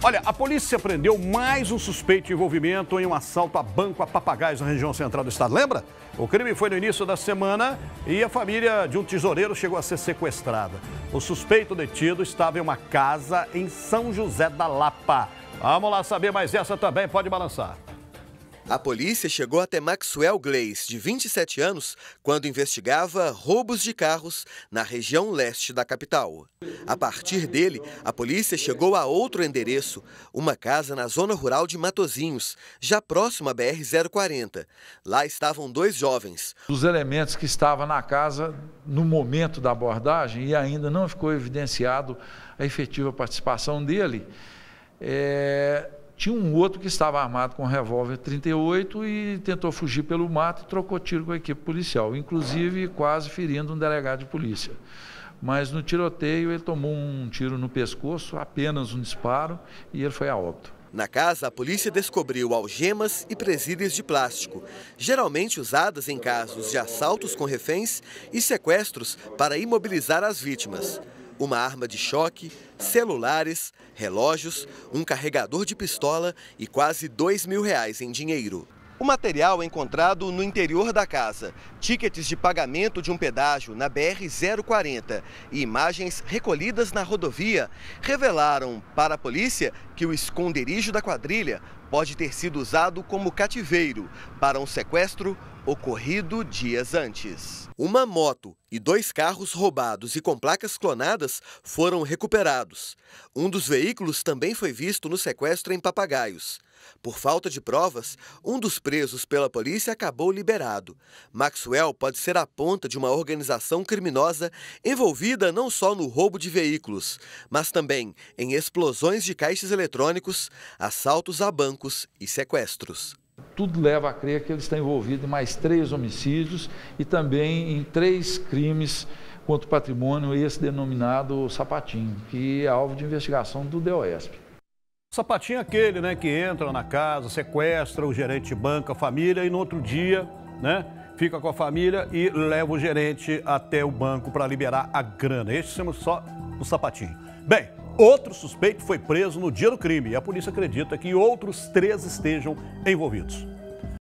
Olha, a polícia prendeu mais um suspeito de envolvimento em um assalto a banco a papagaios na região central do estado. Lembra? O crime foi no início da semana e a família de um tesoureiro chegou a ser sequestrada. O suspeito detido estava em uma casa em São José da Lapa. Vamos lá saber mais essa também, pode balançar. A polícia chegou até Maxwell Glaze, de 27 anos, quando investigava roubos de carros na região leste da capital. A partir dele, a polícia chegou a outro endereço, uma casa na zona rural de Matozinhos, já próxima à BR-040. Lá estavam dois jovens. Os elementos que estavam na casa no momento da abordagem e ainda não ficou evidenciado a efetiva participação dele, é, tinha um outro que estava armado com um revólver 38 e tentou fugir pelo mato e trocou tiro com a equipe policial, inclusive quase ferindo um delegado de polícia. Mas no tiroteio ele tomou um tiro no pescoço, apenas um disparo, e ele foi a óbito. Na casa, a polícia descobriu algemas e presílios de plástico, geralmente usadas em casos de assaltos com reféns e sequestros para imobilizar as vítimas uma arma de choque, celulares, relógios, um carregador de pistola e quase dois mil reais em dinheiro. O material é encontrado no interior da casa, tickets de pagamento de um pedágio na BR-040 e imagens recolhidas na rodovia revelaram para a polícia que o esconderijo da quadrilha pode ter sido usado como cativeiro para um sequestro ocorrido dias antes. Uma moto e dois carros roubados e com placas clonadas foram recuperados. Um dos veículos também foi visto no sequestro em Papagaios. Por falta de provas, um dos presos pela polícia acabou liberado. Maxwell pode ser a ponta de uma organização criminosa envolvida não só no roubo de veículos, mas também em explosões de caixas eletrônicos, assaltos a bancos e sequestros. Tudo leva a crer que ele está envolvido em mais três homicídios e também em três crimes contra o patrimônio, esse denominado sapatinho, que é alvo de investigação do DOESP. sapatinho é aquele, né, que entra na casa, sequestra o gerente de banco, a família, e no outro dia, né, fica com a família e leva o gerente até o banco para liberar a grana. Esse somos só o sapatinho. Bem, Outro suspeito foi preso no dia do crime e a polícia acredita que outros três estejam envolvidos.